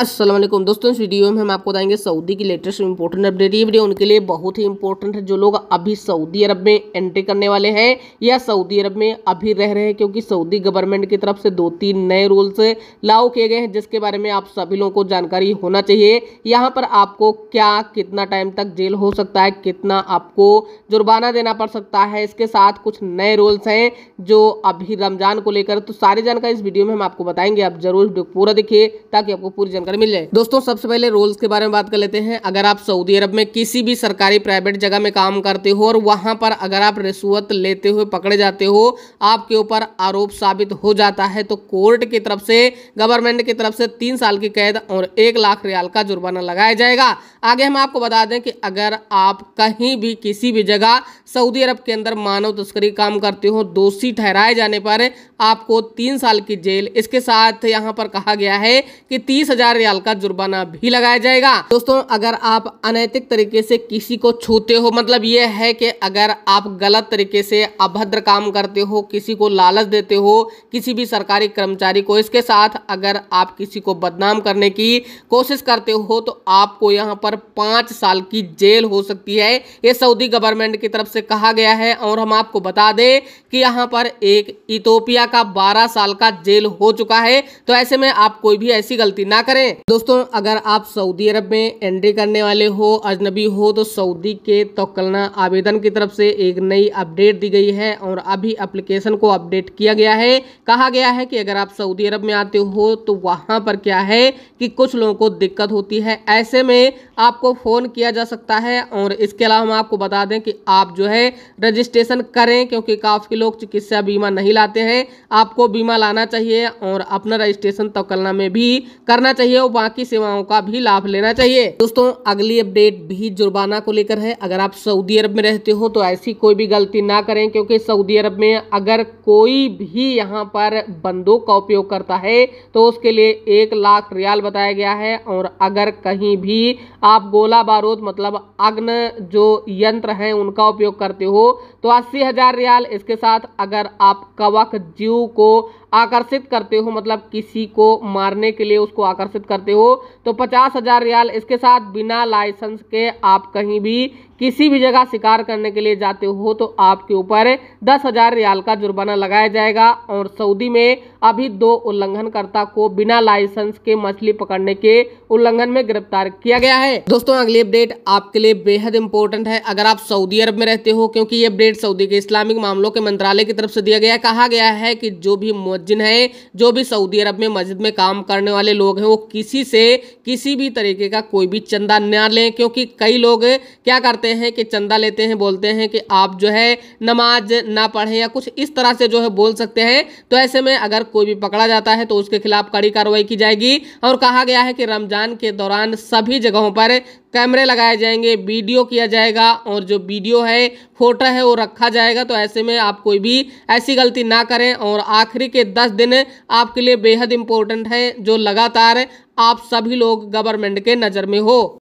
असलम दोस्तों इस वीडियो में हम आपको बताएंगे सऊदी की लेटेस्ट इंपॉर्टेंट अपडेट ये वीडियो उनके लिए बहुत ही इंपॉर्टेंट है जो लोग अभी सऊदी अरब में एंट्री करने वाले हैं या सऊदी अरब में अभी रह रहे हैं क्योंकि सऊदी गवर्नमेंट की तरफ से दो तीन नए रूल्स लागू किए गए हैं जिसके बारे में आप सभी लोगों को जानकारी होना चाहिए यहाँ पर आपको क्या कितना टाइम तक जेल हो सकता है कितना आपको जुर्माना देना पड़ सकता है इसके साथ कुछ नए रूल्स हैं जो अभी रमजान को लेकर तो सारी जानकारी इस वीडियो में हम आपको बताएंगे आप जरूर पूरा देखिए ताकि आपको पूरी जानकारी जानकर मिल जाए दोस्तों सबसे पहले रोल्स के बारे में बात कर लेते हैं अगर आप सऊदी अरब में किसी भी सरकारी प्राइवेट जगह में काम करते हो और वहां पर अगर आप रिश्वत लेते हुए पकड़े जाते हो आपके ऊपर आरोप साबित हो जाता है तो कोर्ट की तरफ से गवर्नमेंट की तरफ से तीन साल की कैद और एक लाख रियाल का जुर्माना लगाया जाएगा आगे हम आपको बता दें कि अगर आप कहीं भी किसी भी जगह सऊदी अरब के अंदर मानव तस्करी काम करते हो दोषी ठहराए जाने पर आपको तीन साल की जेल इसके साथ यहां पर कहा गया है कि तीस हजार रियाल का जुर्माना भी लगाया जाएगा दोस्तों अगर आप अनैतिक तरीके से किसी को छूते हो मतलब ये है कि अगर आप गलत तरीके से अभद्र काम करते हो किसी को लालच देते हो किसी भी सरकारी कर्मचारी को इसके साथ अगर आप किसी को बदनाम करने की कोशिश करते हो तो आपको यहाँ पर पाँच साल की जेल हो सकती है ये सऊदी गवर्नमेंट की तरफ से कहा गया है और हम आपको बता दें कि यहाँ पर एक इथोपिया का बारह साल का जेल हो चुका है तो ऐसे में आप कोई भी ऐसी गलती ना करें दोस्तों अगर आप सऊदी अरब में एंट्री करने वाले हो अजनबी हो तो सऊदी के तोकलना आवेदन के की तरफ से एक नई अपडेट दी गई है और अभी एप्लीकेशन को अपडेट किया गया है कहा गया है कि अगर आप सऊदी अरब में आते हो तो वहाँ पर क्या है कि कुछ लोगों को दिक्कत होती है ऐसे में आपको फ़ोन किया जा सकता है और इसके अलावा हम आपको बता दें कि आप जो है रजिस्ट्रेशन करें क्योंकि काफ़ी लोग चिकित्सा बीमा नहीं लाते हैं आपको बीमा लाना चाहिए और अपना रजिस्ट्रेशन तोकलना में भी करना चाहिए और बाकी सेवाओं का भी लाभ लेना चाहिए दोस्तों अगली अपडेट भी जुर्माना को लेकर है अगर आप सऊदी अरब में रहते हो हो तो ऐसी कोई भी गलती ना करें क्योंकि सऊदी अरब में अगर कोई भी यहां पर बंदूक का उपयोग करता है तो उसके लिए एक लाख रियाल बताया गया है और अगर कहीं भी आप गोला बारूद मतलब अग्न जो यंत्र हैं उनका उपयोग करते हो तो अस्सी हज़ार रियाल इसके साथ अगर आप कवक जीव को आकर्षित करते हो मतलब किसी को मारने के लिए उसको आकर्षित करते हो तो पचास हजार रियाल इसके साथ बिना लाइसेंस के आप कहीं भी किसी भी जगह शिकार करने के लिए जाते हो तो आपके ऊपर दस हजार रियाल का जुर्माना लगाया जाएगा और सऊदी में अभी दो उल्लंघनकर्ता को बिना लाइसेंस के मछली पकड़ने के उल्लंघन में गिरफ्तार किया गया है दोस्तों अगली अपडेट आपके लिए बेहद इंपॉर्टेंट है अगर आप सऊदी अरब में रहते हो क्योंकि ये अपडेट सऊदी के इस्लामिक मामलों के मंत्रालय की तरफ से दिया गया कहा गया है कि जो भी मुतवजन हैं जो भी सऊदी अरब में मस्जिद में काम करने वाले लोग हैं वो किसी से किसी भी तरीके का कोई भी चंदा न लें क्योंकि कई लोग क्या करते हैं कि चंदा लेते हैं बोलते हैं कि आप जो है नमाज ना पढ़ें या कुछ इस तरह से जो है बोल सकते हैं तो ऐसे में अगर कोई भी पकड़ा जाता है तो उसके खिलाफ कड़ी कार्रवाई की जाएगी और कहा गया है कि रमजान के दौरान सभी जगहों पर कैमरे लगाए जाएंगे वीडियो किया जाएगा और जो वीडियो है फोटो है वो रखा जाएगा तो ऐसे में आप कोई भी ऐसी गलती ना करें और आखिरी के दस दिन आपके लिए बेहद इम्पोर्टेंट है जो लगातार आप सभी लोग गवर्नमेंट के नज़र में हो